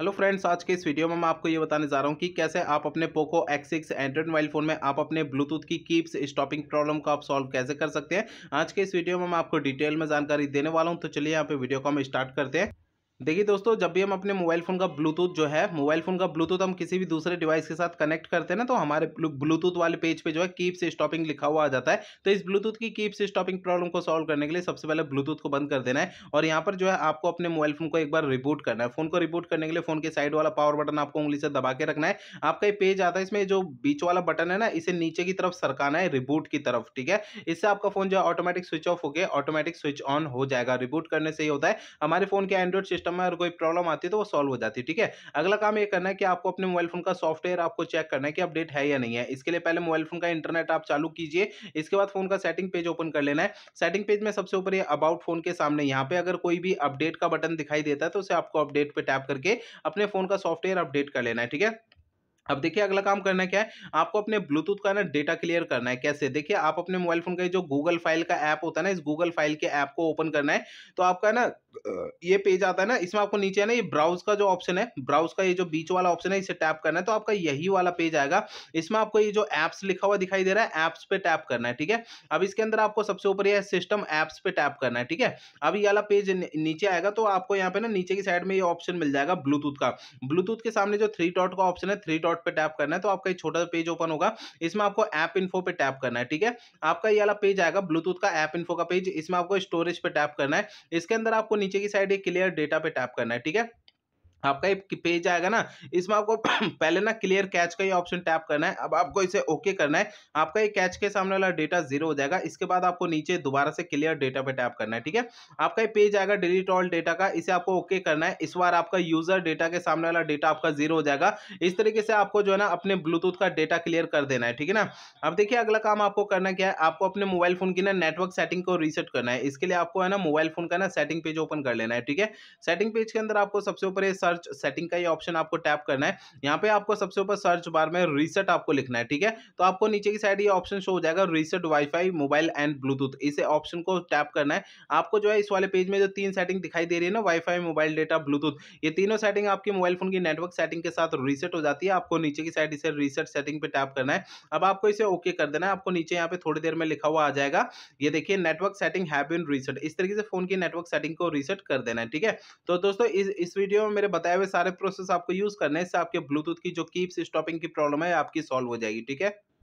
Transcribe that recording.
hello friends आज के इस वीडियो में मैं आपको ये बताने जा रहा हूँ कि कैसे आप अपने Poco X six Android mobile phone में आप अपने ब्लूटूथ की कीप्स स्टॉपिंग प्रॉब्लम को आप सॉल्व कैसे कर सकते हैं आज के इस वीडियो में मैं आपको डिटेल में जानकारी देने वाला हूँ तो चलिए यहाँ पे वीडियो को हम स्टार्ट करते हैं देखिए दोस्तों जब भी हम अपने मोबाइल फ़ोन का ब्लूटूथ जो है मोबाइल फ़ोन का ब्लूटूथ हम किसी भी दूसरे डिवाइस के साथ कनेक्ट करते हैं ना तो हमारे ब्लूटूथ वाले पेज पे जो है कीप से स्टॉपिंग लिखा हुआ आ जाता है तो इस ब्लूटूथ की कीप से स्टॉपिंग प्रॉब्लम को सॉल्व करने के लिए सबसे पहले ब्लूटूथ को बंद कर देना है और यहाँ पर जो है आपको अपने मोबाइल फ़ोन को एक बार रिबूट करना है फ़ोन को रिबूट करने के लिए फ़ोन के साइड वाला पावर बटन आपको उंगली से दबा के रखना है आपका ये पेज आता है इसमें जो बीच वाला बटन है ना इसे नीचे की तरफ सरकाना है रिबूट की तरफ ठीक है इससे आपका फ़ोन जो है ऑटोमेटिक स्विच ऑफ होकर ऑटोमेटिक स्विच ऑन हो जाएगा रिबूट करने से ही होता है हमारे फ़ोन के एंड्रॉइड सिस्टम सिस्टम में अगर कोई प्रॉब्लम आती है तो वो सॉल्व हो जाती है ठीक है अगला काम ये करना है कि आपको अपने मोबाइल फोन का सॉफ्टवेयर आपको चेक करना है कि अपडेट है या नहीं है इसके लिए पहले मोबाइल फोन का इंटरनेट आप चालू कीजिए इसके बाद फोन का सेटिंग पेज ओपन कर लेना है सेटिंग पेज में सबसे ऊपर अबाउट फोन के सामने यहाँ पे अगर कोई भी अपडेट का बटन दिखाई देता है तो उसे आपको अपडेट पर टैप करके अपने फोन का सॉफ्टवेयर अपडेट कर लेना है ठीक है अब देखिए अगला काम करना क्या है आपको अपने ब्लूटूथ का ना डेटा क्लियर करना है कैसे देखिए आप अपने मोबाइल फोन का जो गूगल फाइल का ऐप होता है ना इस गूगल फाइल के ऐप को ओपन करना है तो आपका ना ये पेज आता है ना इसमें आपको नीचे है ना ये ब्राउज का जो ऑप्शन है ब्राउज का ये जो बीच वाला ऑप्शन है इसे टैप करना है तो आपका यही वाला पेज आएगा इसमें आपको ये जो एप्स लिखा हुआ दिखाई दे रहा है ऐप्स पे टैप करना है ठीक है अब इसके अंदर आपको सबसे ऊपर यह सिस्टम ऐप्स पे टैप करना है ठीक है अब ये वाला पेज नीचे आएगा तो आपको यहाँ पे ना नीचे की साइड में ये ऑप्शन मिल जाएगा ब्लूटूथ का ब्लूटूथ के सामने जो थ्री डॉट का ऑप्शन है थ्री डॉट डॉट पे टैप करना है तो आपका एक छोटा पेज ओपन होगा इसमें आपको ऐप इन्फो पे टैप करना है ठीक है आपका ये वाला पेज आएगा ब्लूटूथ का ऐप इन्फो का पेज इसमें आपको स्टोरेज पे टैप करना है इसके अंदर आपको नीचे की साइड एक क्लियर डेटा पे टैप करना है ठीक है आपका एक पेज आएगा ना इसमें आपको पहले ना क्लियर कैच का ये ऑप्शन टैप करना है अब आपको इसे ओके करना है आपका ये कैच के सामने वाला डेटा जीरो हो जाएगा इसके बाद आपको नीचे दोबारा से क्लियर डेटा पे टैप करना है ठीक है आपका ये पेज आएगा डिलीट ऑल डेटा का इसे आपको ओके करना है इस बार आपका यूजर डेटा के सामने वाला डेटा आपका जीरो हो जाएगा इस तरीके से आपको जो है ना अपने ब्लूटूथ का डेटा क्लियर कर देना है ठीक है ना अब देखिए अगला काम आपको करना क्या है आपको अपने मोबाइल फोन की ना नेटवर्क सेटिंग को रीसेट करना है इसके लिए आपको है ना मोबाइल फोन का ना सेटिंग पेज ओपन कर लेना है ठीक है सेटिंग पेज के अंदर आपको सबसे ऊपर सर्च सेटिंग का ये ऑप्शन आपको टैप करना है यहाँ पे आपको सबसे ऊपर सर्च बार में रीसेट आपको लिखना है ठीक है तो आपको नीचे की साइड ये ऑप्शन शो हो जाएगा reset WiFi mobile and Bluetooth इस ऑप्शन को टैप करना है आपको जो है इस वाले पेज में जो तीन सेटिंग दिखाई दे रही है ना वाईफाई मोबाइल डेटा ब्लूटूथ ये तीनों सेटिंग आपके मोबाइल फोन की नेटवर्क सेटिंग के साथ रीसेट हो जाती है आपको नीचे की साइड इसे रीसेट सेटिंग पे टैप करना है अब आपको इसे ओके कर देना है आपको नीचे यहाँ पे थोड़ी देर में लिखा हुआ आ जाएगा ये देखिए network setting have been reset इस तरीके से फोन की नेटवर्क सेटिंग को रीसेट कर देना है ठीक है तो दोस्तों इस वीडियो में मेरे बताए हुए सारे प्रोसेस आपको यूज करने से आपके ब्लूटूथ की जो कीप स्टॉपिंग की प्रॉब्लम है आपकी सॉल्व हो जाएगी ठीक है